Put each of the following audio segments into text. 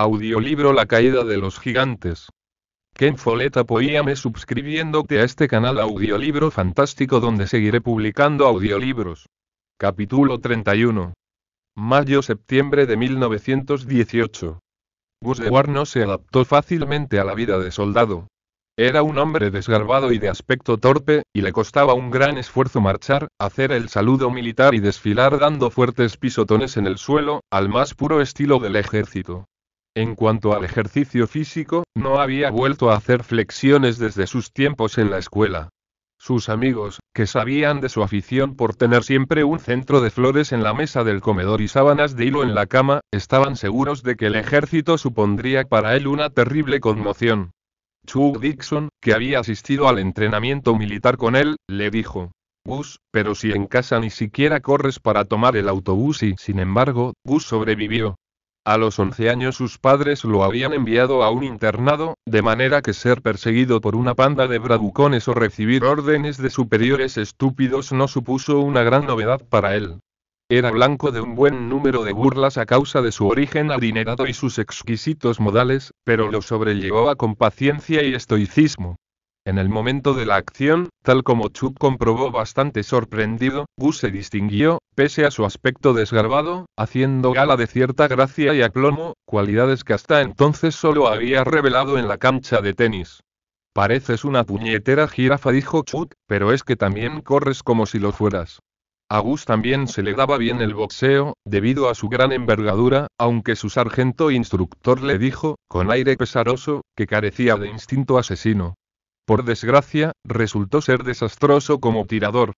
Audiolibro La caída de los gigantes. Ken Follett apoyame suscribiéndote a este canal audiolibro fantástico donde seguiré publicando audiolibros. Capítulo 31. Mayo-septiembre de 1918. Gus de War no se adaptó fácilmente a la vida de soldado. Era un hombre desgarbado y de aspecto torpe, y le costaba un gran esfuerzo marchar, hacer el saludo militar y desfilar dando fuertes pisotones en el suelo, al más puro estilo del ejército. En cuanto al ejercicio físico, no había vuelto a hacer flexiones desde sus tiempos en la escuela. Sus amigos, que sabían de su afición por tener siempre un centro de flores en la mesa del comedor y sábanas de hilo en la cama, estaban seguros de que el ejército supondría para él una terrible conmoción. Chu Dixon, que había asistido al entrenamiento militar con él, le dijo, Bus, pero si en casa ni siquiera corres para tomar el autobús y, sin embargo, Bus sobrevivió. A los 11 años sus padres lo habían enviado a un internado, de manera que ser perseguido por una panda de braducones o recibir órdenes de superiores estúpidos no supuso una gran novedad para él. Era blanco de un buen número de burlas a causa de su origen adinerado y sus exquisitos modales, pero lo sobrellevaba con paciencia y estoicismo. En el momento de la acción, tal como Chuck comprobó bastante sorprendido, Gus se distinguió, pese a su aspecto desgarbado, haciendo gala de cierta gracia y aplomo, cualidades que hasta entonces solo había revelado en la cancha de tenis. Pareces una puñetera jirafa, dijo Chuck, pero es que también corres como si lo fueras. A Gus también se le daba bien el boxeo, debido a su gran envergadura, aunque su sargento instructor le dijo, con aire pesaroso, que carecía de instinto asesino. Por desgracia, resultó ser desastroso como tirador.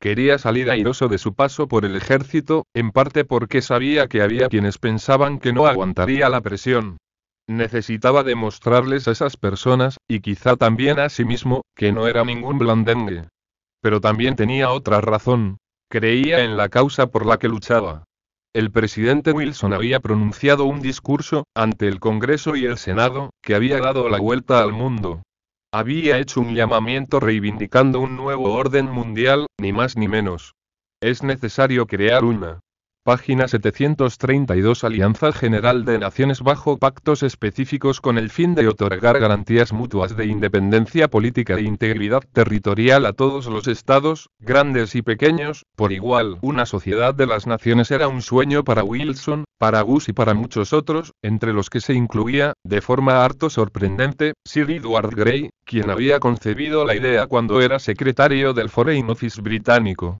Quería salir airoso de su paso por el ejército, en parte porque sabía que había quienes pensaban que no aguantaría la presión. Necesitaba demostrarles a esas personas, y quizá también a sí mismo, que no era ningún blandengue. Pero también tenía otra razón. Creía en la causa por la que luchaba. El presidente Wilson había pronunciado un discurso, ante el Congreso y el Senado, que había dado la vuelta al mundo. Había hecho un llamamiento reivindicando un nuevo orden mundial, ni más ni menos. Es necesario crear una. Página 732 Alianza General de Naciones bajo pactos específicos con el fin de otorgar garantías mutuas de independencia política e integridad territorial a todos los estados, grandes y pequeños, por igual. Una sociedad de las naciones era un sueño para Wilson, para Gus y para muchos otros, entre los que se incluía, de forma harto sorprendente, Sir Edward Grey, quien había concebido la idea cuando era secretario del Foreign Office británico.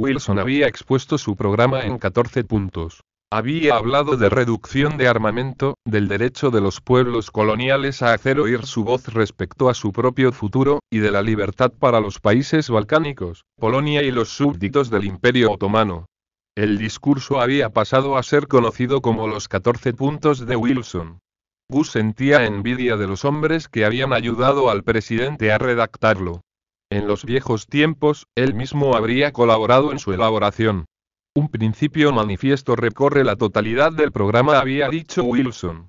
Wilson había expuesto su programa en 14 puntos. Había hablado de reducción de armamento, del derecho de los pueblos coloniales a hacer oír su voz respecto a su propio futuro, y de la libertad para los países balcánicos, Polonia y los súbditos del Imperio Otomano. El discurso había pasado a ser conocido como los 14 puntos de Wilson. Bush sentía envidia de los hombres que habían ayudado al presidente a redactarlo. En los viejos tiempos, él mismo habría colaborado en su elaboración. Un principio manifiesto recorre la totalidad del programa, había dicho Wilson.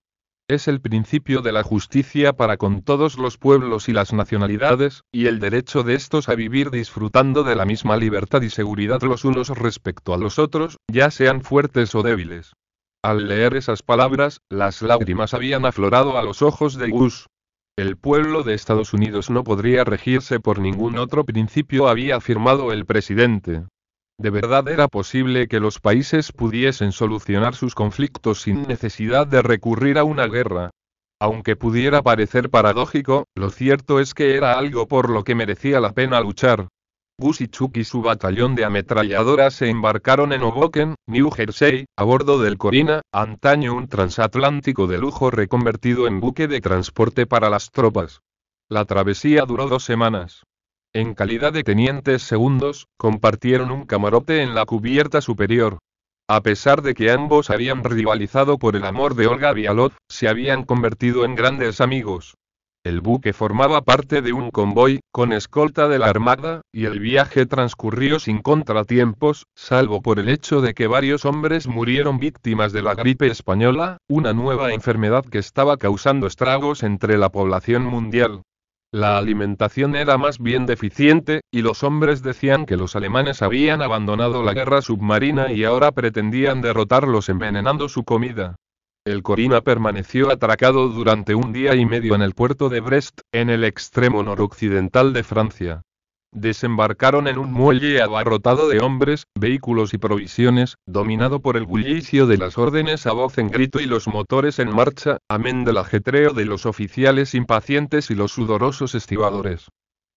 Es el principio de la justicia para con todos los pueblos y las nacionalidades, y el derecho de estos a vivir disfrutando de la misma libertad y seguridad los unos respecto a los otros, ya sean fuertes o débiles. Al leer esas palabras, las lágrimas habían aflorado a los ojos de Gus, el pueblo de Estados Unidos no podría regirse por ningún otro principio, había afirmado el presidente. ¿De verdad era posible que los países pudiesen solucionar sus conflictos sin necesidad de recurrir a una guerra? Aunque pudiera parecer paradójico, lo cierto es que era algo por lo que merecía la pena luchar, Busichuk y su batallón de ametralladoras se embarcaron en Hoboken, New Jersey, a bordo del Corina, antaño un transatlántico de lujo reconvertido en buque de transporte para las tropas. La travesía duró dos semanas. En calidad de tenientes segundos, compartieron un camarote en la cubierta superior. A pesar de que ambos habían rivalizado por el amor de Olga Vialot, se habían convertido en grandes amigos. El buque formaba parte de un convoy, con escolta de la Armada, y el viaje transcurrió sin contratiempos, salvo por el hecho de que varios hombres murieron víctimas de la gripe española, una nueva enfermedad que estaba causando estragos entre la población mundial. La alimentación era más bien deficiente, y los hombres decían que los alemanes habían abandonado la guerra submarina y ahora pretendían derrotarlos envenenando su comida. El Corina permaneció atracado durante un día y medio en el puerto de Brest, en el extremo noroccidental de Francia. Desembarcaron en un muelle abarrotado de hombres, vehículos y provisiones, dominado por el bullicio de las órdenes a voz en grito y los motores en marcha, amén del ajetreo de los oficiales impacientes y los sudorosos estibadores.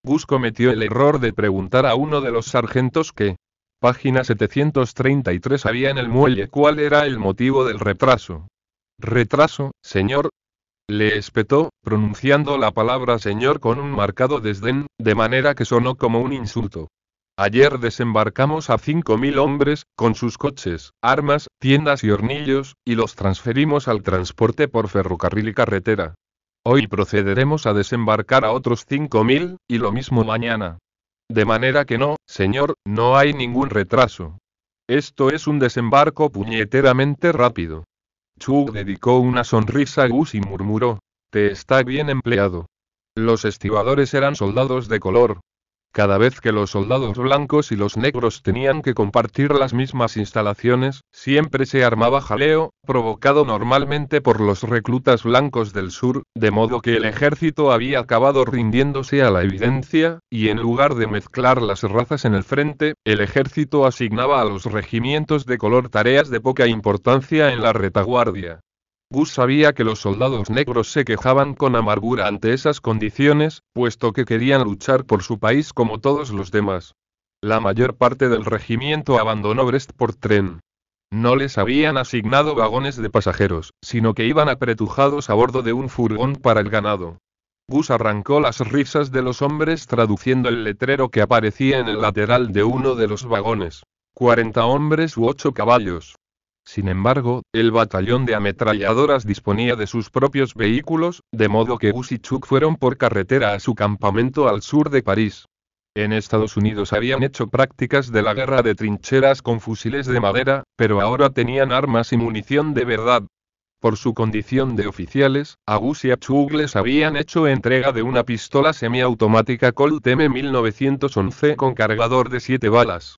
Gus cometió el error de preguntar a uno de los sargentos que, página 733 había en el muelle cuál era el motivo del retraso. Retraso, señor. Le espetó, pronunciando la palabra señor con un marcado desdén, de manera que sonó como un insulto. Ayer desembarcamos a cinco 5.000 hombres, con sus coches, armas, tiendas y hornillos, y los transferimos al transporte por ferrocarril y carretera. Hoy procederemos a desembarcar a otros 5.000, y lo mismo mañana. De manera que no, señor, no hay ningún retraso. Esto es un desembarco puñeteramente rápido. Chu dedicó una sonrisa a Gus y murmuró, Te está bien empleado. Los estibadores eran soldados de color, cada vez que los soldados blancos y los negros tenían que compartir las mismas instalaciones, siempre se armaba jaleo, provocado normalmente por los reclutas blancos del sur, de modo que el ejército había acabado rindiéndose a la evidencia, y en lugar de mezclar las razas en el frente, el ejército asignaba a los regimientos de color tareas de poca importancia en la retaguardia. Gus sabía que los soldados negros se quejaban con amargura ante esas condiciones, puesto que querían luchar por su país como todos los demás. La mayor parte del regimiento abandonó Brest por tren. No les habían asignado vagones de pasajeros, sino que iban apretujados a bordo de un furgón para el ganado. Gus arrancó las risas de los hombres traduciendo el letrero que aparecía en el lateral de uno de los vagones. 40 hombres u 8 caballos. Sin embargo, el batallón de ametralladoras disponía de sus propios vehículos, de modo que Gus y Chuck fueron por carretera a su campamento al sur de París. En Estados Unidos habían hecho prácticas de la guerra de trincheras con fusiles de madera, pero ahora tenían armas y munición de verdad. Por su condición de oficiales, a Gus y a Chuck les habían hecho entrega de una pistola semiautomática Colt M1911 con cargador de 7 balas.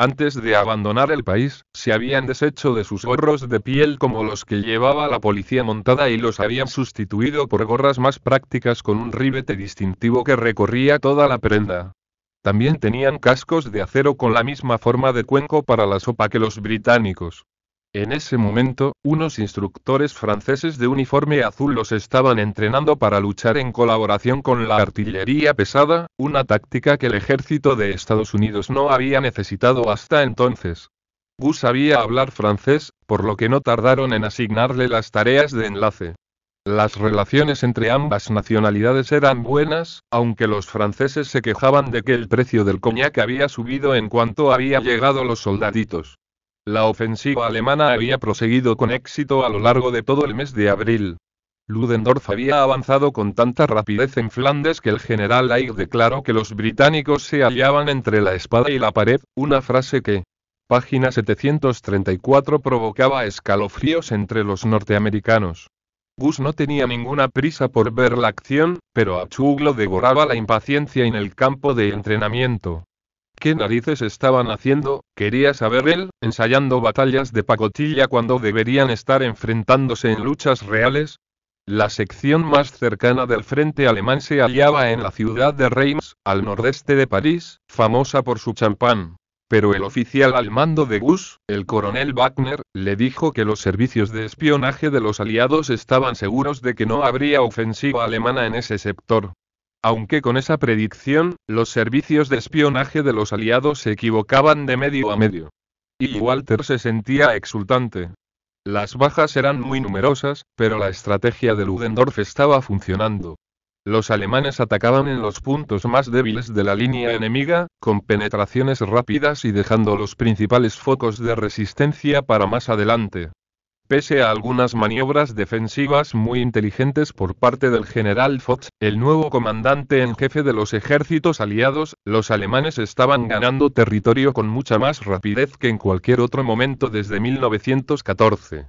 Antes de abandonar el país, se habían deshecho de sus gorros de piel como los que llevaba la policía montada y los habían sustituido por gorras más prácticas con un ribete distintivo que recorría toda la prenda. También tenían cascos de acero con la misma forma de cuenco para la sopa que los británicos. En ese momento, unos instructores franceses de uniforme azul los estaban entrenando para luchar en colaboración con la artillería pesada, una táctica que el ejército de Estados Unidos no había necesitado hasta entonces. Gu sabía hablar francés, por lo que no tardaron en asignarle las tareas de enlace. Las relaciones entre ambas nacionalidades eran buenas, aunque los franceses se quejaban de que el precio del coñac había subido en cuanto había llegado los soldaditos. La ofensiva alemana había proseguido con éxito a lo largo de todo el mes de abril. Ludendorff había avanzado con tanta rapidez en Flandes que el general Haig declaró que los británicos se hallaban entre la espada y la pared, una frase que, página 734, provocaba escalofríos entre los norteamericanos. Gus no tenía ninguna prisa por ver la acción, pero a Chuglo devoraba la impaciencia en el campo de entrenamiento. ¿Qué narices estaban haciendo? Quería saber él, ensayando batallas de pacotilla cuando deberían estar enfrentándose en luchas reales. La sección más cercana del frente alemán se hallaba en la ciudad de Reims, al nordeste de París, famosa por su champán. Pero el oficial al mando de Gus, el coronel Wagner, le dijo que los servicios de espionaje de los aliados estaban seguros de que no habría ofensiva alemana en ese sector. Aunque con esa predicción, los servicios de espionaje de los aliados se equivocaban de medio a medio. Y Walter se sentía exultante. Las bajas eran muy numerosas, pero la estrategia de Ludendorff estaba funcionando. Los alemanes atacaban en los puntos más débiles de la línea enemiga, con penetraciones rápidas y dejando los principales focos de resistencia para más adelante. Pese a algunas maniobras defensivas muy inteligentes por parte del general Fox, el nuevo comandante en jefe de los ejércitos aliados, los alemanes estaban ganando territorio con mucha más rapidez que en cualquier otro momento desde 1914.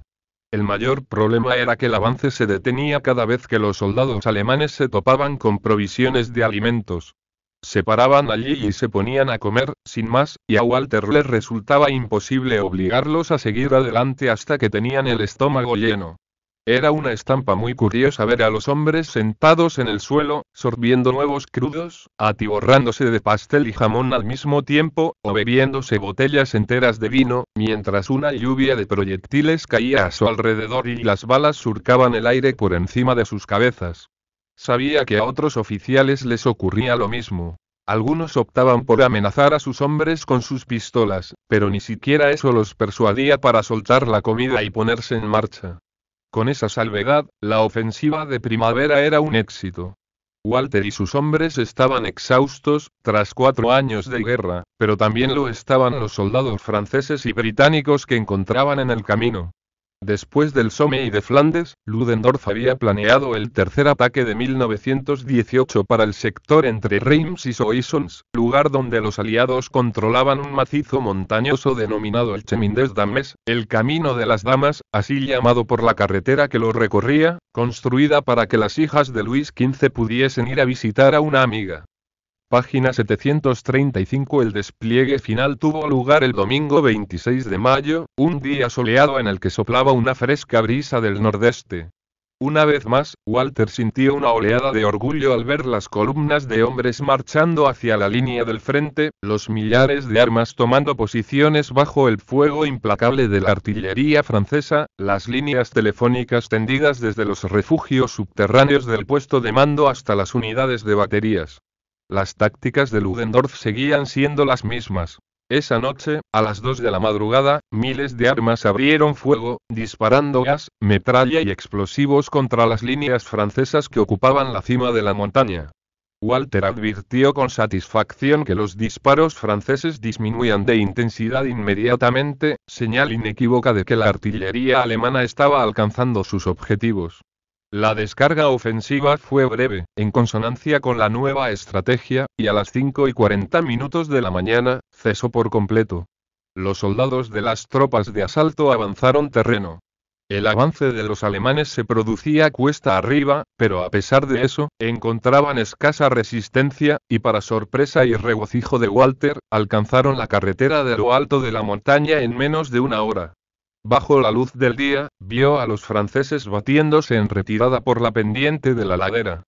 El mayor problema era que el avance se detenía cada vez que los soldados alemanes se topaban con provisiones de alimentos, se paraban allí y se ponían a comer, sin más, y a Walter les resultaba imposible obligarlos a seguir adelante hasta que tenían el estómago lleno. Era una estampa muy curiosa ver a los hombres sentados en el suelo, sorbiendo nuevos crudos, atiborrándose de pastel y jamón al mismo tiempo, o bebiéndose botellas enteras de vino, mientras una lluvia de proyectiles caía a su alrededor y las balas surcaban el aire por encima de sus cabezas. Sabía que a otros oficiales les ocurría lo mismo. Algunos optaban por amenazar a sus hombres con sus pistolas, pero ni siquiera eso los persuadía para soltar la comida y ponerse en marcha. Con esa salvedad, la ofensiva de primavera era un éxito. Walter y sus hombres estaban exhaustos, tras cuatro años de guerra, pero también lo estaban los soldados franceses y británicos que encontraban en el camino. Después del Somme y de Flandes, Ludendorff había planeado el tercer ataque de 1918 para el sector entre Reims y Soissons, lugar donde los aliados controlaban un macizo montañoso denominado el Chemin des Dames, el Camino de las Damas, así llamado por la carretera que lo recorría, construida para que las hijas de Luis XV pudiesen ir a visitar a una amiga. Página 735 El despliegue final tuvo lugar el domingo 26 de mayo, un día soleado en el que soplaba una fresca brisa del nordeste. Una vez más, Walter sintió una oleada de orgullo al ver las columnas de hombres marchando hacia la línea del frente, los millares de armas tomando posiciones bajo el fuego implacable de la artillería francesa, las líneas telefónicas tendidas desde los refugios subterráneos del puesto de mando hasta las unidades de baterías. Las tácticas de Ludendorff seguían siendo las mismas. Esa noche, a las 2 de la madrugada, miles de armas abrieron fuego, disparando gas, metralla y explosivos contra las líneas francesas que ocupaban la cima de la montaña. Walter advirtió con satisfacción que los disparos franceses disminuían de intensidad inmediatamente, señal inequívoca de que la artillería alemana estaba alcanzando sus objetivos. La descarga ofensiva fue breve, en consonancia con la nueva estrategia, y a las 5 y 40 minutos de la mañana, cesó por completo. Los soldados de las tropas de asalto avanzaron terreno. El avance de los alemanes se producía cuesta arriba, pero a pesar de eso, encontraban escasa resistencia, y para sorpresa y regocijo de Walter, alcanzaron la carretera de lo alto de la montaña en menos de una hora. Bajo la luz del día, vio a los franceses batiéndose en retirada por la pendiente de la ladera.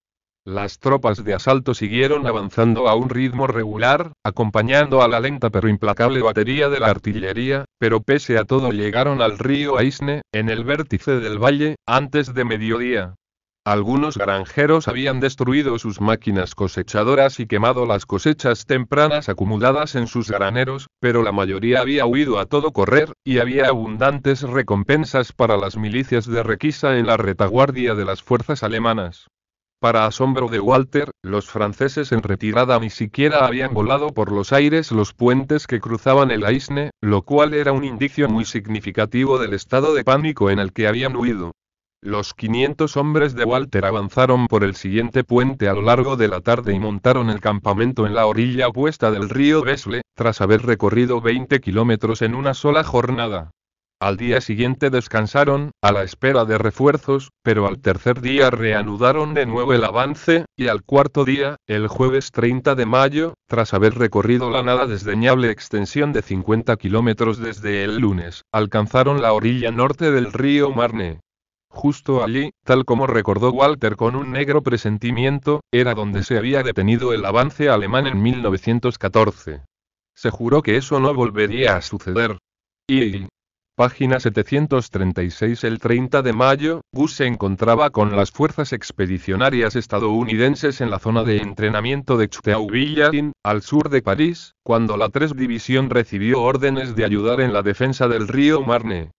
Las tropas de asalto siguieron avanzando a un ritmo regular, acompañando a la lenta pero implacable batería de la artillería, pero pese a todo llegaron al río Aisne, en el vértice del valle, antes de mediodía. Algunos granjeros habían destruido sus máquinas cosechadoras y quemado las cosechas tempranas acumuladas en sus graneros, pero la mayoría había huido a todo correr, y había abundantes recompensas para las milicias de requisa en la retaguardia de las fuerzas alemanas. Para asombro de Walter, los franceses en retirada ni siquiera habían volado por los aires los puentes que cruzaban el Aisne, lo cual era un indicio muy significativo del estado de pánico en el que habían huido. Los 500 hombres de Walter avanzaron por el siguiente puente a lo largo de la tarde y montaron el campamento en la orilla opuesta del río Besle, tras haber recorrido 20 kilómetros en una sola jornada. Al día siguiente descansaron, a la espera de refuerzos, pero al tercer día reanudaron de nuevo el avance, y al cuarto día, el jueves 30 de mayo, tras haber recorrido la nada desdeñable extensión de 50 kilómetros desde el lunes, alcanzaron la orilla norte del río Marne. Justo allí, tal como recordó Walter con un negro presentimiento, era donde se había detenido el avance alemán en 1914. Se juró que eso no volvería a suceder. Y... Página 736 El 30 de mayo, Gus se encontraba con las fuerzas expedicionarias estadounidenses en la zona de entrenamiento de Chuteau-Villain, al sur de París, cuando la 3 División recibió órdenes de ayudar en la defensa del río Marne.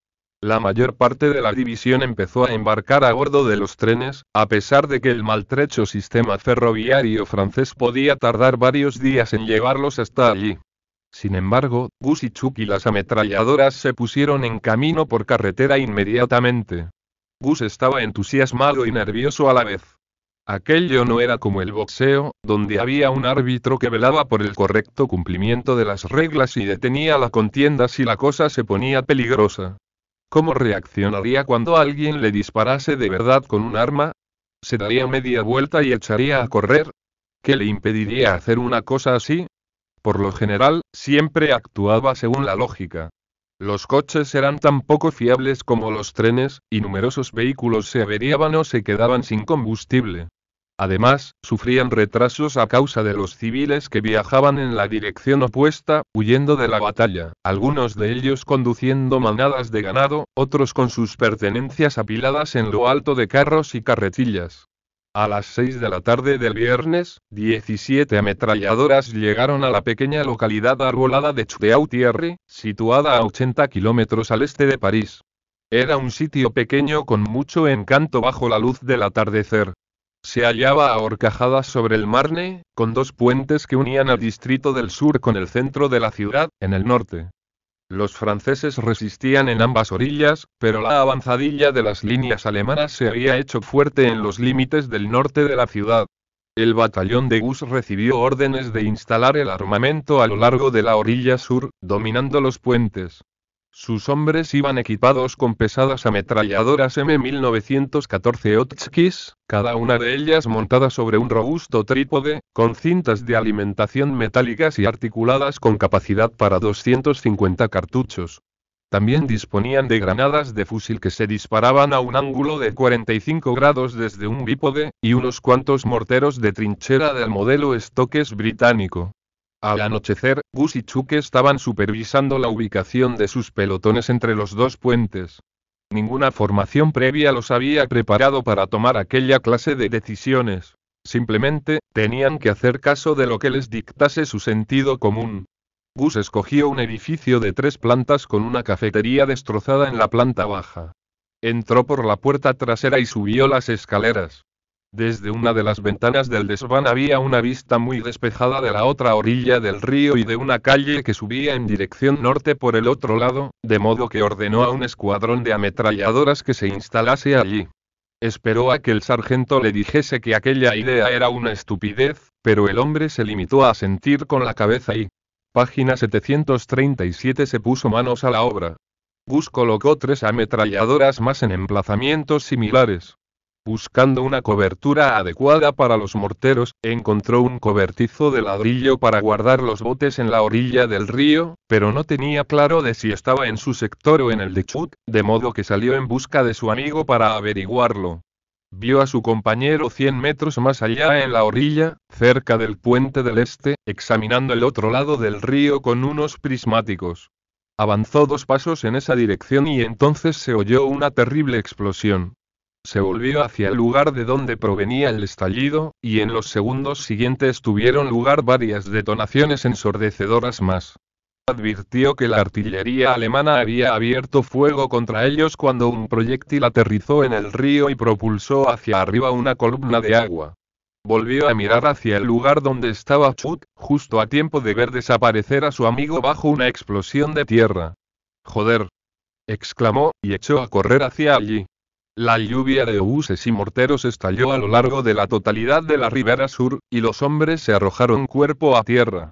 La mayor parte de la división empezó a embarcar a bordo de los trenes, a pesar de que el maltrecho sistema ferroviario francés podía tardar varios días en llevarlos hasta allí. Sin embargo, Gus y Chuck y las ametralladoras se pusieron en camino por carretera inmediatamente. Gus estaba entusiasmado y nervioso a la vez. Aquello no era como el boxeo, donde había un árbitro que velaba por el correcto cumplimiento de las reglas y detenía la contienda si la cosa se ponía peligrosa. ¿Cómo reaccionaría cuando alguien le disparase de verdad con un arma? ¿Se daría media vuelta y echaría a correr? ¿Qué le impediría hacer una cosa así? Por lo general, siempre actuaba según la lógica. Los coches eran tan poco fiables como los trenes, y numerosos vehículos se averiaban o se quedaban sin combustible. Además, sufrían retrasos a causa de los civiles que viajaban en la dirección opuesta, huyendo de la batalla, algunos de ellos conduciendo manadas de ganado, otros con sus pertenencias apiladas en lo alto de carros y carretillas. A las 6 de la tarde del viernes, 17 ametralladoras llegaron a la pequeña localidad arbolada de Chuteautierre, situada a 80 kilómetros al este de París. Era un sitio pequeño con mucho encanto bajo la luz del atardecer, se hallaba ahorcajada sobre el Marne, con dos puentes que unían al distrito del sur con el centro de la ciudad, en el norte. Los franceses resistían en ambas orillas, pero la avanzadilla de las líneas alemanas se había hecho fuerte en los límites del norte de la ciudad. El batallón de Gus recibió órdenes de instalar el armamento a lo largo de la orilla sur, dominando los puentes. Sus hombres iban equipados con pesadas ametralladoras M1914 Otskis, cada una de ellas montada sobre un robusto trípode, con cintas de alimentación metálicas y articuladas con capacidad para 250 cartuchos. También disponían de granadas de fusil que se disparaban a un ángulo de 45 grados desde un bípode, y unos cuantos morteros de trinchera del modelo Stokes británico. Al anochecer, Gus y Chuck estaban supervisando la ubicación de sus pelotones entre los dos puentes. Ninguna formación previa los había preparado para tomar aquella clase de decisiones. Simplemente, tenían que hacer caso de lo que les dictase su sentido común. Gus escogió un edificio de tres plantas con una cafetería destrozada en la planta baja. Entró por la puerta trasera y subió las escaleras. Desde una de las ventanas del desván había una vista muy despejada de la otra orilla del río y de una calle que subía en dirección norte por el otro lado, de modo que ordenó a un escuadrón de ametralladoras que se instalase allí. Esperó a que el sargento le dijese que aquella idea era una estupidez, pero el hombre se limitó a sentir con la cabeza y... Página 737 se puso manos a la obra. Bush colocó tres ametralladoras más en emplazamientos similares. Buscando una cobertura adecuada para los morteros, encontró un cobertizo de ladrillo para guardar los botes en la orilla del río, pero no tenía claro de si estaba en su sector o en el de Chut, de modo que salió en busca de su amigo para averiguarlo. Vio a su compañero 100 metros más allá en la orilla, cerca del puente del este, examinando el otro lado del río con unos prismáticos. Avanzó dos pasos en esa dirección y entonces se oyó una terrible explosión. Se volvió hacia el lugar de donde provenía el estallido, y en los segundos siguientes tuvieron lugar varias detonaciones ensordecedoras más. Advirtió que la artillería alemana había abierto fuego contra ellos cuando un proyectil aterrizó en el río y propulsó hacia arriba una columna de agua. Volvió a mirar hacia el lugar donde estaba Chut, justo a tiempo de ver desaparecer a su amigo bajo una explosión de tierra. Joder. exclamó, y echó a correr hacia allí. La lluvia de obuses y morteros estalló a lo largo de la totalidad de la ribera sur, y los hombres se arrojaron cuerpo a tierra.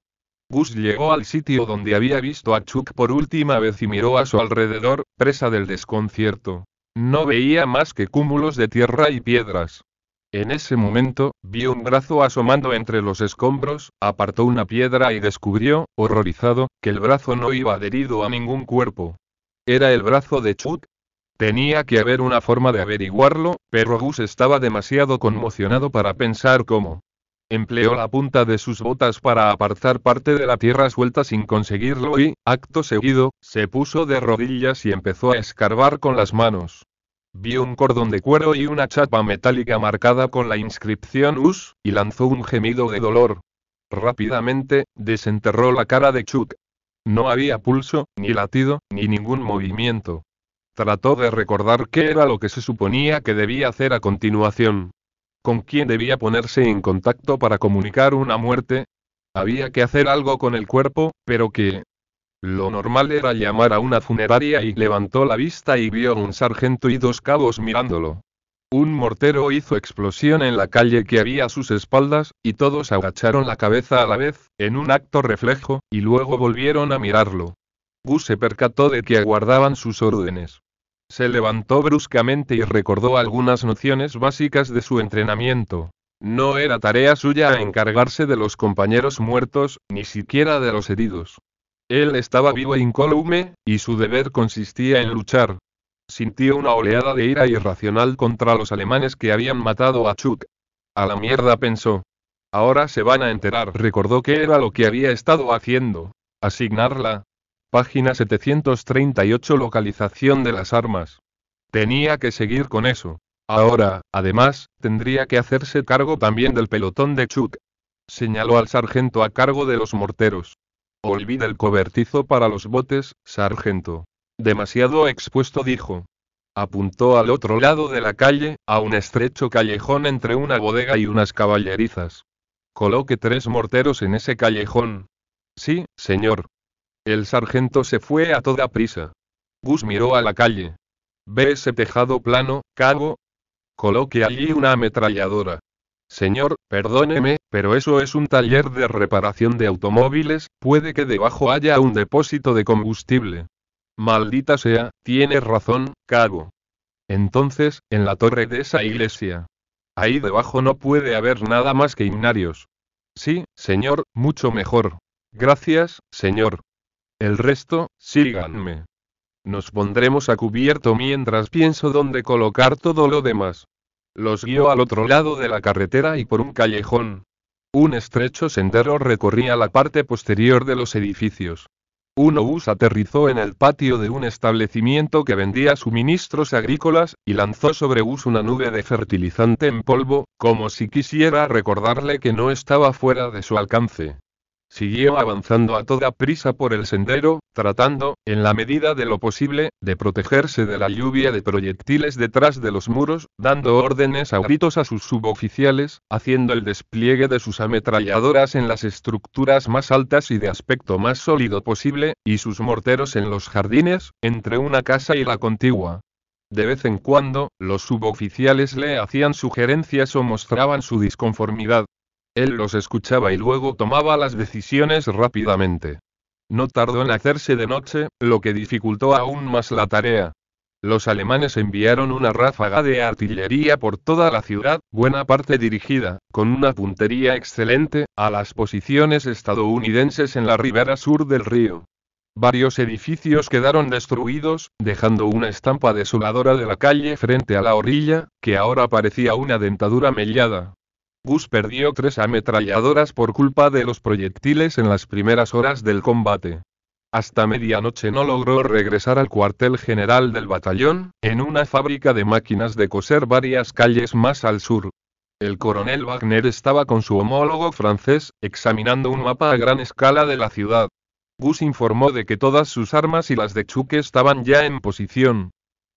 Gus llegó al sitio donde había visto a Chuck por última vez y miró a su alrededor, presa del desconcierto. No veía más que cúmulos de tierra y piedras. En ese momento, vio un brazo asomando entre los escombros, apartó una piedra y descubrió, horrorizado, que el brazo no iba adherido a ningún cuerpo. Era el brazo de Chuck, Tenía que haber una forma de averiguarlo, pero Gus estaba demasiado conmocionado para pensar cómo. Empleó la punta de sus botas para apartar parte de la tierra suelta sin conseguirlo y, acto seguido, se puso de rodillas y empezó a escarbar con las manos. Vio un cordón de cuero y una chapa metálica marcada con la inscripción US, y lanzó un gemido de dolor. Rápidamente, desenterró la cara de Chuck. No había pulso, ni latido, ni ningún movimiento. Trató de recordar qué era lo que se suponía que debía hacer a continuación. ¿Con quién debía ponerse en contacto para comunicar una muerte? Había que hacer algo con el cuerpo, pero que... Lo normal era llamar a una funeraria y levantó la vista y vio un sargento y dos cabos mirándolo. Un mortero hizo explosión en la calle que había a sus espaldas, y todos agacharon la cabeza a la vez, en un acto reflejo, y luego volvieron a mirarlo. Gu se percató de que aguardaban sus órdenes. Se levantó bruscamente y recordó algunas nociones básicas de su entrenamiento. No era tarea suya encargarse de los compañeros muertos, ni siquiera de los heridos. Él estaba vivo e incólume, y su deber consistía en luchar. Sintió una oleada de ira irracional contra los alemanes que habían matado a Chuck. A la mierda pensó. Ahora se van a enterar. Recordó que era lo que había estado haciendo. Asignarla, Página 738 Localización de las armas. Tenía que seguir con eso. Ahora, además, tendría que hacerse cargo también del pelotón de Chuck. Señaló al sargento a cargo de los morteros. Olvida el cobertizo para los botes, sargento. Demasiado expuesto dijo. Apuntó al otro lado de la calle, a un estrecho callejón entre una bodega y unas caballerizas. Coloque tres morteros en ese callejón. Sí, señor, el sargento se fue a toda prisa. Gus miró a la calle. ¿Ve ese tejado plano, cago. Coloque allí una ametralladora. Señor, perdóneme, pero eso es un taller de reparación de automóviles, puede que debajo haya un depósito de combustible. Maldita sea, tiene razón, cago. Entonces, en la torre de esa iglesia. Ahí debajo no puede haber nada más que himnarios. Sí, señor, mucho mejor. Gracias, señor. El resto, síganme. Nos pondremos a cubierto mientras pienso dónde colocar todo lo demás. Los guió al otro lado de la carretera y por un callejón. Un estrecho sendero recorría la parte posterior de los edificios. Un obús aterrizó en el patio de un establecimiento que vendía suministros agrícolas, y lanzó sobre Us una nube de fertilizante en polvo, como si quisiera recordarle que no estaba fuera de su alcance. Siguió avanzando a toda prisa por el sendero, tratando, en la medida de lo posible, de protegerse de la lluvia de proyectiles detrás de los muros, dando órdenes a gritos a sus suboficiales, haciendo el despliegue de sus ametralladoras en las estructuras más altas y de aspecto más sólido posible, y sus morteros en los jardines, entre una casa y la contigua. De vez en cuando, los suboficiales le hacían sugerencias o mostraban su disconformidad, él los escuchaba y luego tomaba las decisiones rápidamente. No tardó en hacerse de noche, lo que dificultó aún más la tarea. Los alemanes enviaron una ráfaga de artillería por toda la ciudad, buena parte dirigida, con una puntería excelente, a las posiciones estadounidenses en la ribera sur del río. Varios edificios quedaron destruidos, dejando una estampa desoladora de la calle frente a la orilla, que ahora parecía una dentadura mellada. Gus perdió tres ametralladoras por culpa de los proyectiles en las primeras horas del combate. Hasta medianoche no logró regresar al cuartel general del batallón, en una fábrica de máquinas de coser varias calles más al sur. El coronel Wagner estaba con su homólogo francés, examinando un mapa a gran escala de la ciudad. Gus informó de que todas sus armas y las de Chuque estaban ya en posición.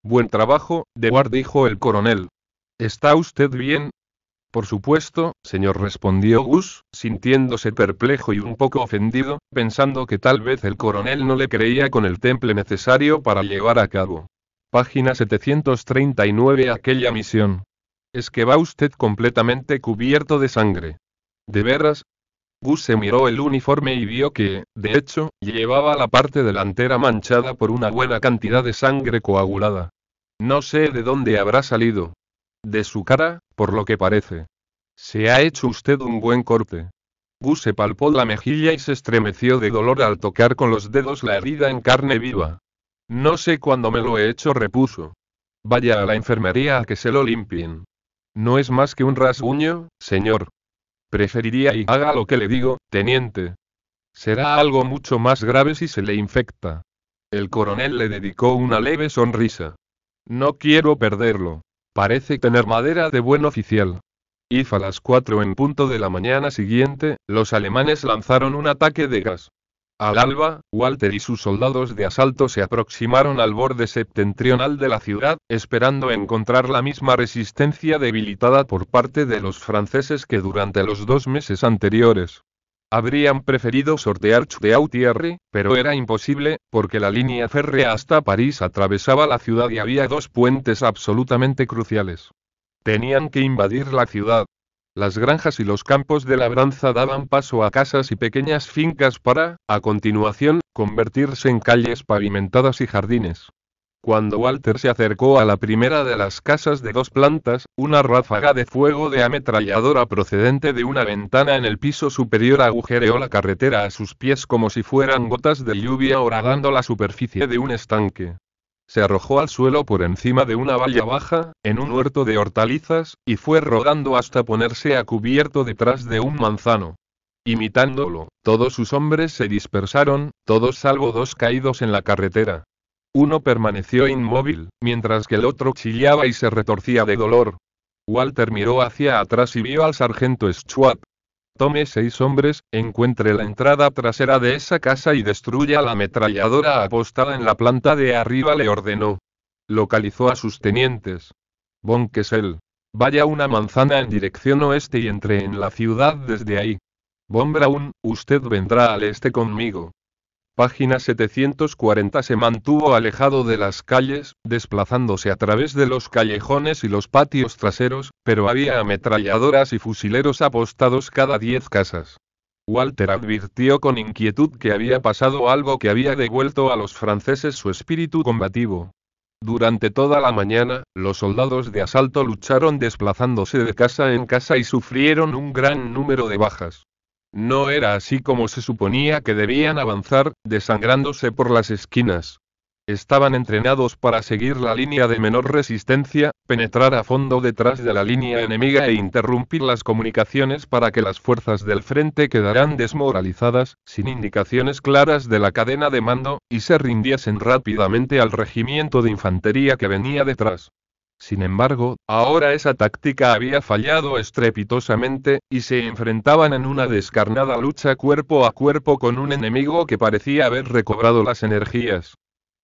Buen trabajo, Dewar dijo el coronel. ¿Está usted bien, por supuesto, señor, respondió Gus, sintiéndose perplejo y un poco ofendido, pensando que tal vez el coronel no le creía con el temple necesario para llevar a cabo. Página 739 aquella misión. Es que va usted completamente cubierto de sangre. ¿De veras? Gus se miró el uniforme y vio que, de hecho, llevaba la parte delantera manchada por una buena cantidad de sangre coagulada. No sé de dónde habrá salido, de su cara, por lo que parece. Se ha hecho usted un buen corte. Gu se palpó la mejilla y se estremeció de dolor al tocar con los dedos la herida en carne viva. No sé cuándo me lo he hecho, repuso. Vaya a la enfermería a que se lo limpien. No es más que un rasguño, señor. Preferiría y haga lo que le digo, teniente. Será algo mucho más grave si se le infecta. El coronel le dedicó una leve sonrisa. No quiero perderlo. Parece tener madera de buen oficial. Y a las 4 en punto de la mañana siguiente, los alemanes lanzaron un ataque de gas. Al alba, Walter y sus soldados de asalto se aproximaron al borde septentrional de la ciudad, esperando encontrar la misma resistencia debilitada por parte de los franceses que durante los dos meses anteriores. Habrían preferido sortear Thierry, pero era imposible, porque la línea férrea hasta París atravesaba la ciudad y había dos puentes absolutamente cruciales. Tenían que invadir la ciudad. Las granjas y los campos de labranza daban paso a casas y pequeñas fincas para, a continuación, convertirse en calles pavimentadas y jardines. Cuando Walter se acercó a la primera de las casas de dos plantas, una ráfaga de fuego de ametralladora procedente de una ventana en el piso superior agujereó la carretera a sus pies como si fueran gotas de lluvia horadando la superficie de un estanque. Se arrojó al suelo por encima de una valla baja, en un huerto de hortalizas, y fue rodando hasta ponerse a cubierto detrás de un manzano. Imitándolo, todos sus hombres se dispersaron, todos salvo dos caídos en la carretera. Uno permaneció inmóvil, mientras que el otro chillaba y se retorcía de dolor. Walter miró hacia atrás y vio al sargento Schwab. Tome seis hombres, encuentre la entrada trasera de esa casa y destruya la ametralladora apostada en la planta de arriba, le ordenó. Localizó a sus tenientes. Von Kessel. Vaya una manzana en dirección oeste y entre en la ciudad desde ahí. Von Braun, usted vendrá al este conmigo. Página 740 se mantuvo alejado de las calles, desplazándose a través de los callejones y los patios traseros, pero había ametralladoras y fusileros apostados cada diez casas. Walter advirtió con inquietud que había pasado algo que había devuelto a los franceses su espíritu combativo. Durante toda la mañana, los soldados de asalto lucharon desplazándose de casa en casa y sufrieron un gran número de bajas. No era así como se suponía que debían avanzar, desangrándose por las esquinas. Estaban entrenados para seguir la línea de menor resistencia, penetrar a fondo detrás de la línea enemiga e interrumpir las comunicaciones para que las fuerzas del frente quedaran desmoralizadas, sin indicaciones claras de la cadena de mando, y se rindiesen rápidamente al regimiento de infantería que venía detrás. Sin embargo, ahora esa táctica había fallado estrepitosamente, y se enfrentaban en una descarnada lucha cuerpo a cuerpo con un enemigo que parecía haber recobrado las energías.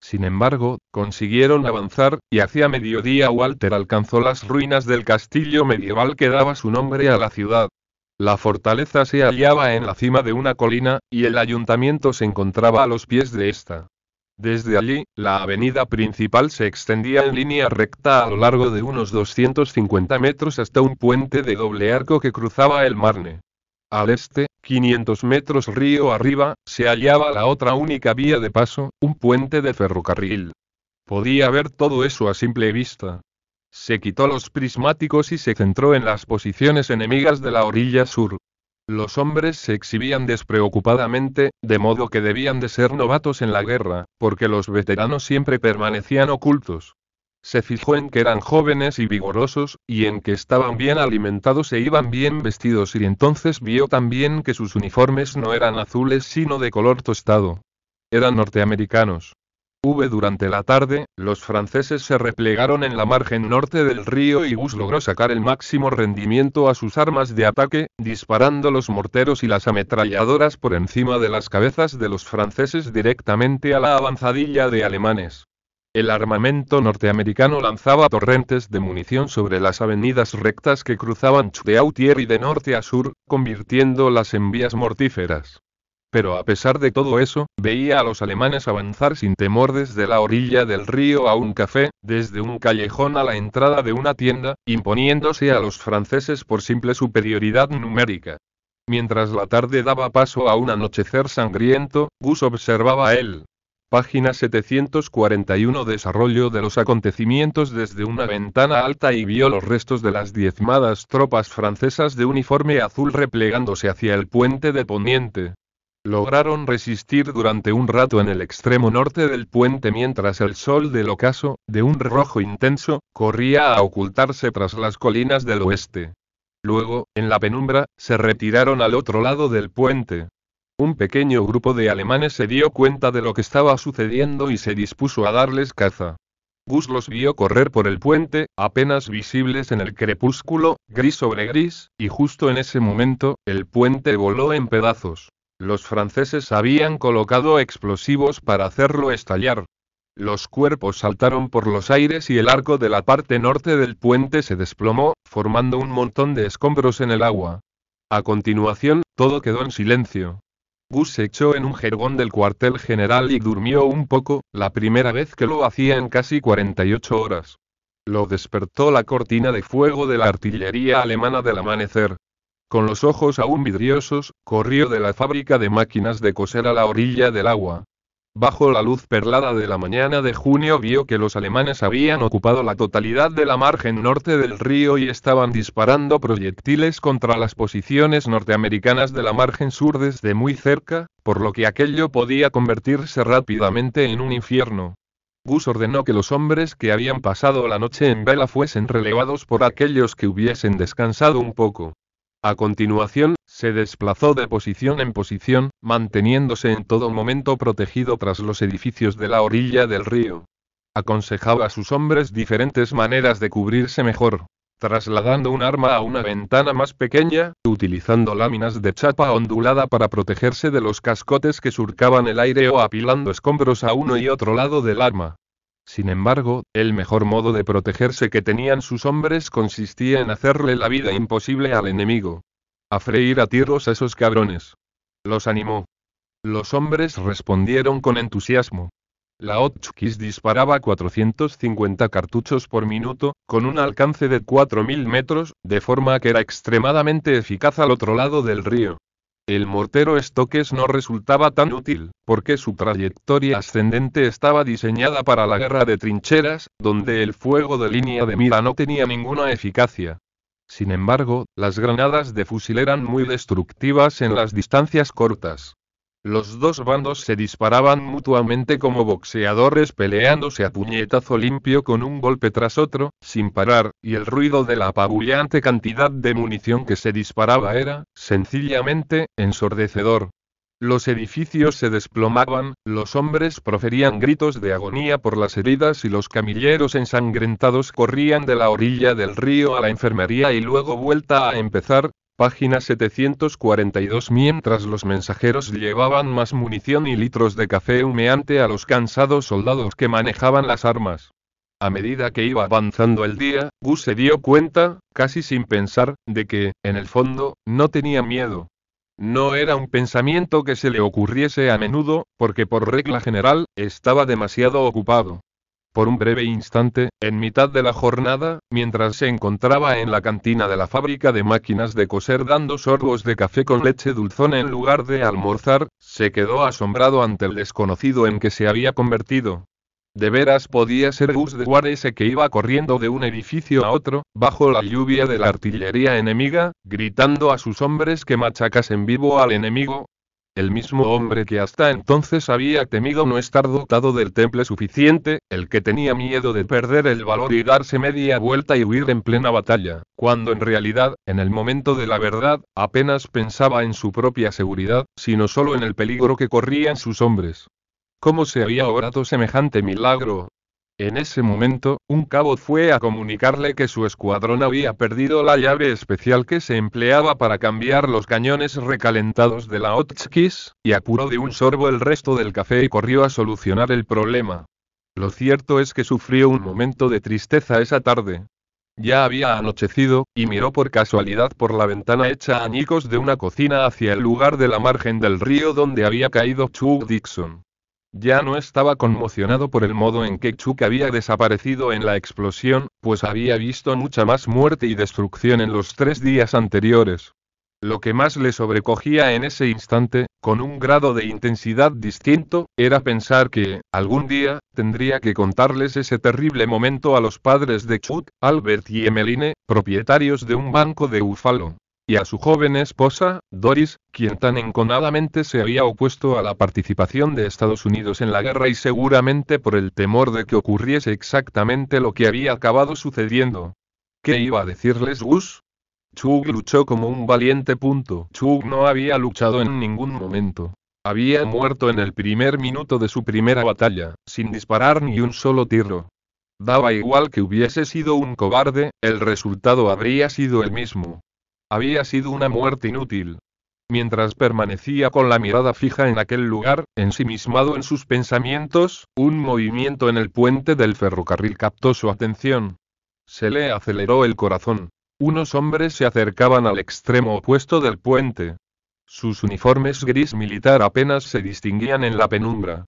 Sin embargo, consiguieron avanzar, y hacia mediodía Walter alcanzó las ruinas del castillo medieval que daba su nombre a la ciudad. La fortaleza se hallaba en la cima de una colina, y el ayuntamiento se encontraba a los pies de esta. Desde allí, la avenida principal se extendía en línea recta a lo largo de unos 250 metros hasta un puente de doble arco que cruzaba el Marne. Al este, 500 metros río arriba, se hallaba la otra única vía de paso, un puente de ferrocarril. Podía ver todo eso a simple vista. Se quitó los prismáticos y se centró en las posiciones enemigas de la orilla sur. Los hombres se exhibían despreocupadamente, de modo que debían de ser novatos en la guerra, porque los veteranos siempre permanecían ocultos. Se fijó en que eran jóvenes y vigorosos, y en que estaban bien alimentados e iban bien vestidos y entonces vio también que sus uniformes no eran azules sino de color tostado. Eran norteamericanos. V durante la tarde, los franceses se replegaron en la margen norte del río y Gus logró sacar el máximo rendimiento a sus armas de ataque, disparando los morteros y las ametralladoras por encima de las cabezas de los franceses directamente a la avanzadilla de alemanes. El armamento norteamericano lanzaba torrentes de munición sobre las avenidas rectas que cruzaban Chuteautier y de norte a sur, convirtiéndolas en vías mortíferas. Pero a pesar de todo eso, veía a los alemanes avanzar sin temor desde la orilla del río a un café, desde un callejón a la entrada de una tienda, imponiéndose a los franceses por simple superioridad numérica. Mientras la tarde daba paso a un anochecer sangriento, Gus observaba a él, Página 741 Desarrollo de los acontecimientos desde una ventana alta y vio los restos de las diezmadas tropas francesas de uniforme azul replegándose hacia el puente de Poniente, Lograron resistir durante un rato en el extremo norte del puente mientras el sol del ocaso, de un rojo intenso, corría a ocultarse tras las colinas del oeste. Luego, en la penumbra, se retiraron al otro lado del puente. Un pequeño grupo de alemanes se dio cuenta de lo que estaba sucediendo y se dispuso a darles caza. Gus los vio correr por el puente, apenas visibles en el crepúsculo, gris sobre gris, y justo en ese momento, el puente voló en pedazos. Los franceses habían colocado explosivos para hacerlo estallar. Los cuerpos saltaron por los aires y el arco de la parte norte del puente se desplomó, formando un montón de escombros en el agua. A continuación, todo quedó en silencio. Gus se echó en un jergón del cuartel general y durmió un poco, la primera vez que lo hacía en casi 48 horas. Lo despertó la cortina de fuego de la artillería alemana del amanecer. Con los ojos aún vidriosos, corrió de la fábrica de máquinas de coser a la orilla del agua. Bajo la luz perlada de la mañana de junio vio que los alemanes habían ocupado la totalidad de la margen norte del río y estaban disparando proyectiles contra las posiciones norteamericanas de la margen sur desde muy cerca, por lo que aquello podía convertirse rápidamente en un infierno. Gus ordenó que los hombres que habían pasado la noche en vela fuesen relevados por aquellos que hubiesen descansado un poco. A continuación, se desplazó de posición en posición, manteniéndose en todo momento protegido tras los edificios de la orilla del río. Aconsejaba a sus hombres diferentes maneras de cubrirse mejor, trasladando un arma a una ventana más pequeña, utilizando láminas de chapa ondulada para protegerse de los cascotes que surcaban el aire o apilando escombros a uno y otro lado del arma. Sin embargo, el mejor modo de protegerse que tenían sus hombres consistía en hacerle la vida imposible al enemigo. A freír a tiros a esos cabrones. Los animó. Los hombres respondieron con entusiasmo. La Hotchkiss disparaba 450 cartuchos por minuto, con un alcance de 4.000 metros, de forma que era extremadamente eficaz al otro lado del río el mortero Stokes no resultaba tan útil, porque su trayectoria ascendente estaba diseñada para la guerra de trincheras, donde el fuego de línea de mira no tenía ninguna eficacia. Sin embargo, las granadas de fusil eran muy destructivas en las distancias cortas. Los dos bandos se disparaban mutuamente como boxeadores peleándose a puñetazo limpio con un golpe tras otro, sin parar, y el ruido de la apabullante cantidad de munición que se disparaba era, sencillamente, ensordecedor. Los edificios se desplomaban, los hombres proferían gritos de agonía por las heridas y los camilleros ensangrentados corrían de la orilla del río a la enfermería y luego vuelta a empezar, Página 742 Mientras los mensajeros llevaban más munición y litros de café humeante a los cansados soldados que manejaban las armas. A medida que iba avanzando el día, Gu se dio cuenta, casi sin pensar, de que, en el fondo, no tenía miedo. No era un pensamiento que se le ocurriese a menudo, porque por regla general, estaba demasiado ocupado. Por un breve instante, en mitad de la jornada, mientras se encontraba en la cantina de la fábrica de máquinas de coser dando sorbos de café con leche dulzón en lugar de almorzar, se quedó asombrado ante el desconocido en que se había convertido. De veras podía ser Gus de War ese que iba corriendo de un edificio a otro, bajo la lluvia de la artillería enemiga, gritando a sus hombres que machacasen vivo al enemigo, el mismo hombre que hasta entonces había temido no estar dotado del temple suficiente, el que tenía miedo de perder el valor y darse media vuelta y huir en plena batalla, cuando en realidad, en el momento de la verdad, apenas pensaba en su propia seguridad, sino solo en el peligro que corrían sus hombres. ¿Cómo se había obrado semejante milagro, en ese momento, un cabo fue a comunicarle que su escuadrón había perdido la llave especial que se empleaba para cambiar los cañones recalentados de la Otskis, y apuró de un sorbo el resto del café y corrió a solucionar el problema. Lo cierto es que sufrió un momento de tristeza esa tarde. Ya había anochecido, y miró por casualidad por la ventana hecha añicos de una cocina hacia el lugar de la margen del río donde había caído Chu Dixon. Ya no estaba conmocionado por el modo en que Chuck había desaparecido en la explosión, pues había visto mucha más muerte y destrucción en los tres días anteriores. Lo que más le sobrecogía en ese instante, con un grado de intensidad distinto, era pensar que, algún día, tendría que contarles ese terrible momento a los padres de Chuck, Albert y Emeline, propietarios de un banco de Ufalo, y a su joven esposa, Doris, quien tan enconadamente se había opuesto a la participación de Estados Unidos en la guerra y seguramente por el temor de que ocurriese exactamente lo que había acabado sucediendo. ¿Qué iba a decirles Gus? Chug luchó como un valiente punto. Chug no había luchado en ningún momento. Había muerto en el primer minuto de su primera batalla, sin disparar ni un solo tiro. Daba igual que hubiese sido un cobarde, el resultado habría sido el mismo. Había sido una muerte inútil. Mientras permanecía con la mirada fija en aquel lugar, ensimismado en sus pensamientos, un movimiento en el puente del ferrocarril captó su atención. Se le aceleró el corazón. Unos hombres se acercaban al extremo opuesto del puente. Sus uniformes gris militar apenas se distinguían en la penumbra.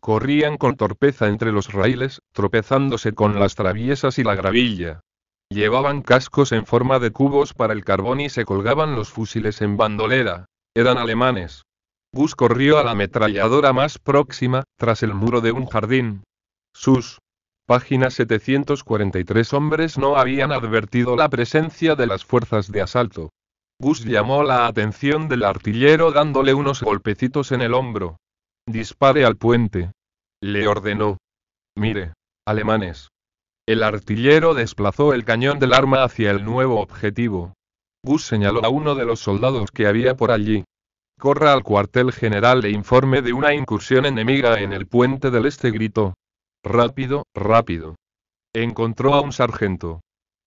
Corrían con torpeza entre los raíles, tropezándose con las traviesas y la gravilla. Llevaban cascos en forma de cubos para el carbón y se colgaban los fusiles en bandolera. Eran alemanes. Gus corrió a la ametralladora más próxima, tras el muro de un jardín. Sus Página 743 hombres no habían advertido la presencia de las fuerzas de asalto. Gus llamó la atención del artillero dándole unos golpecitos en el hombro. Dispare al puente. Le ordenó. Mire. Alemanes. El artillero desplazó el cañón del arma hacia el nuevo objetivo. Gus señaló a uno de los soldados que había por allí. Corra al cuartel general e informe de una incursión enemiga en el puente del este, gritó. Rápido, rápido. Encontró a un sargento.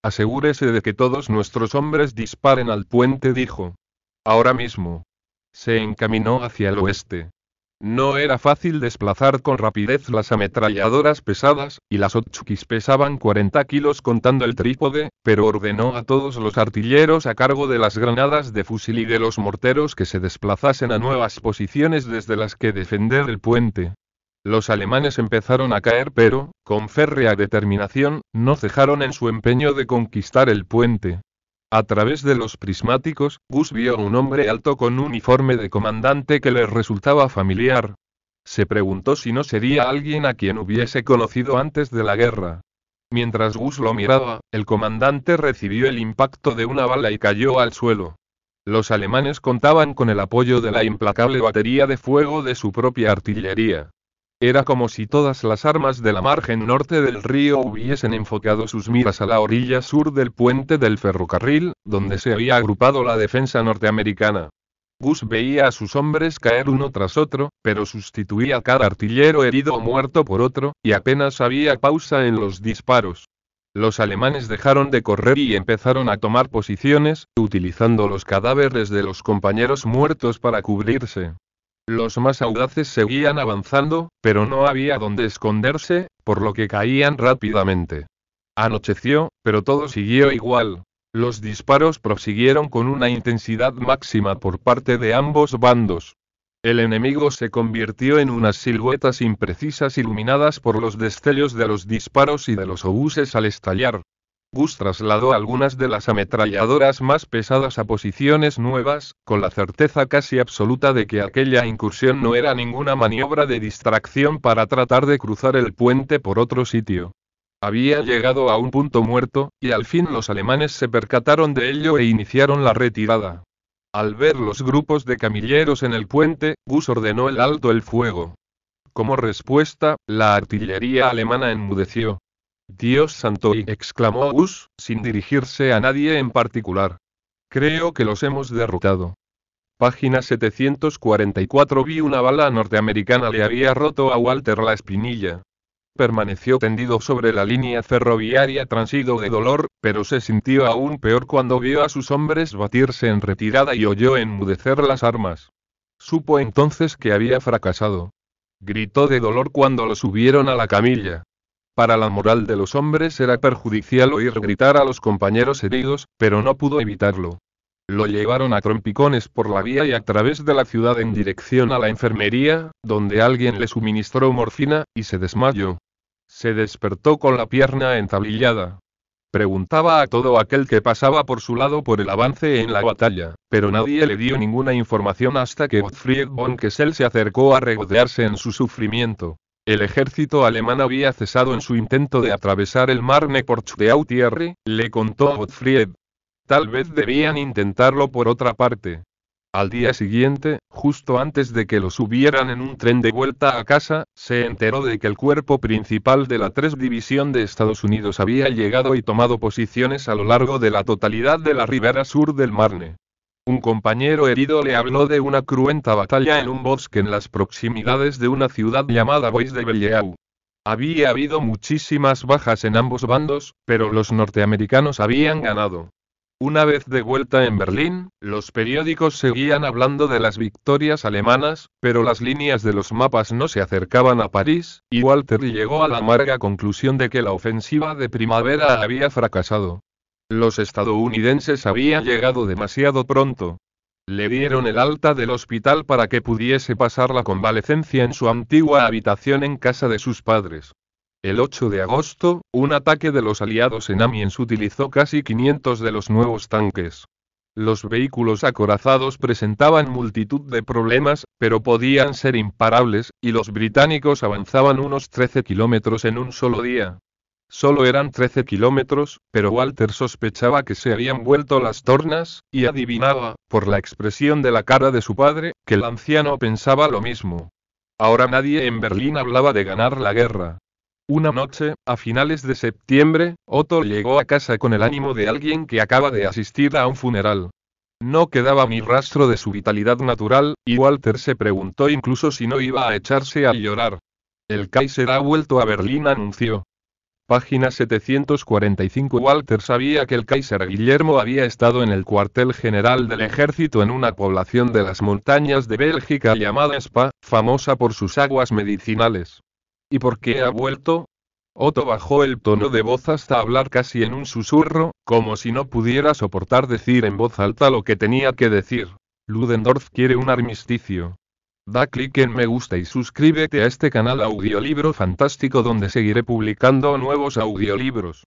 Asegúrese de que todos nuestros hombres disparen al puente, dijo. Ahora mismo. Se encaminó hacia el oeste. No era fácil desplazar con rapidez las ametralladoras pesadas, y las Otchukis pesaban 40 kilos contando el trípode, pero ordenó a todos los artilleros a cargo de las granadas de fusil y de los morteros que se desplazasen a nuevas posiciones desde las que defender el puente. Los alemanes empezaron a caer pero, con férrea determinación, no cejaron en su empeño de conquistar el puente. A través de los prismáticos, Gus vio un hombre alto con uniforme de comandante que le resultaba familiar. Se preguntó si no sería alguien a quien hubiese conocido antes de la guerra. Mientras Gus lo miraba, el comandante recibió el impacto de una bala y cayó al suelo. Los alemanes contaban con el apoyo de la implacable batería de fuego de su propia artillería. Era como si todas las armas de la margen norte del río hubiesen enfocado sus miras a la orilla sur del puente del ferrocarril, donde se había agrupado la defensa norteamericana. Gus veía a sus hombres caer uno tras otro, pero sustituía a cada artillero herido o muerto por otro, y apenas había pausa en los disparos. Los alemanes dejaron de correr y empezaron a tomar posiciones, utilizando los cadáveres de los compañeros muertos para cubrirse. Los más audaces seguían avanzando, pero no había donde esconderse, por lo que caían rápidamente. Anocheció, pero todo siguió igual. Los disparos prosiguieron con una intensidad máxima por parte de ambos bandos. El enemigo se convirtió en unas siluetas imprecisas iluminadas por los destellos de los disparos y de los obuses al estallar. Gus trasladó algunas de las ametralladoras más pesadas a posiciones nuevas, con la certeza casi absoluta de que aquella incursión no era ninguna maniobra de distracción para tratar de cruzar el puente por otro sitio. Había llegado a un punto muerto, y al fin los alemanes se percataron de ello e iniciaron la retirada. Al ver los grupos de camilleros en el puente, Gus ordenó el alto el fuego. Como respuesta, la artillería alemana enmudeció, Dios santo, y exclamó Us, sin dirigirse a nadie en particular. Creo que los hemos derrotado. Página 744 Vi una bala norteamericana le había roto a Walter la espinilla. Permaneció tendido sobre la línea ferroviaria transido de dolor, pero se sintió aún peor cuando vio a sus hombres batirse en retirada y oyó enmudecer las armas. Supo entonces que había fracasado. Gritó de dolor cuando lo subieron a la camilla. Para la moral de los hombres era perjudicial oír gritar a los compañeros heridos, pero no pudo evitarlo. Lo llevaron a trompicones por la vía y a través de la ciudad en dirección a la enfermería, donde alguien le suministró morfina, y se desmayó. Se despertó con la pierna entablillada. Preguntaba a todo aquel que pasaba por su lado por el avance en la batalla, pero nadie le dio ninguna información hasta que Gottfried von Kessel se acercó a regodearse en su sufrimiento. El ejército alemán había cesado en su intento de atravesar el Marne por de le contó Gottfried. Tal vez debían intentarlo por otra parte. Al día siguiente, justo antes de que lo subieran en un tren de vuelta a casa, se enteró de que el cuerpo principal de la 3 División de Estados Unidos había llegado y tomado posiciones a lo largo de la totalidad de la ribera sur del Marne. Un compañero herido le habló de una cruenta batalla en un bosque en las proximidades de una ciudad llamada Bois de Belleau. Había habido muchísimas bajas en ambos bandos, pero los norteamericanos habían ganado. Una vez de vuelta en Berlín, los periódicos seguían hablando de las victorias alemanas, pero las líneas de los mapas no se acercaban a París, y Walter llegó a la amarga conclusión de que la ofensiva de primavera había fracasado. Los estadounidenses habían llegado demasiado pronto. Le dieron el alta del hospital para que pudiese pasar la convalecencia en su antigua habitación en casa de sus padres. El 8 de agosto, un ataque de los aliados en Amiens utilizó casi 500 de los nuevos tanques. Los vehículos acorazados presentaban multitud de problemas, pero podían ser imparables, y los británicos avanzaban unos 13 kilómetros en un solo día. Solo eran 13 kilómetros, pero Walter sospechaba que se habían vuelto las tornas, y adivinaba, por la expresión de la cara de su padre, que el anciano pensaba lo mismo. Ahora nadie en Berlín hablaba de ganar la guerra. Una noche, a finales de septiembre, Otto llegó a casa con el ánimo de alguien que acaba de asistir a un funeral. No quedaba ni rastro de su vitalidad natural, y Walter se preguntó incluso si no iba a echarse a llorar. El Kaiser ha vuelto a Berlín, anunció. Página 745 Walter sabía que el Kaiser Guillermo había estado en el cuartel general del ejército en una población de las montañas de Bélgica llamada Spa, famosa por sus aguas medicinales. ¿Y por qué ha vuelto? Otto bajó el tono de voz hasta hablar casi en un susurro, como si no pudiera soportar decir en voz alta lo que tenía que decir. Ludendorff quiere un armisticio. Da clic en me gusta y suscríbete a este canal audiolibro fantástico donde seguiré publicando nuevos audiolibros.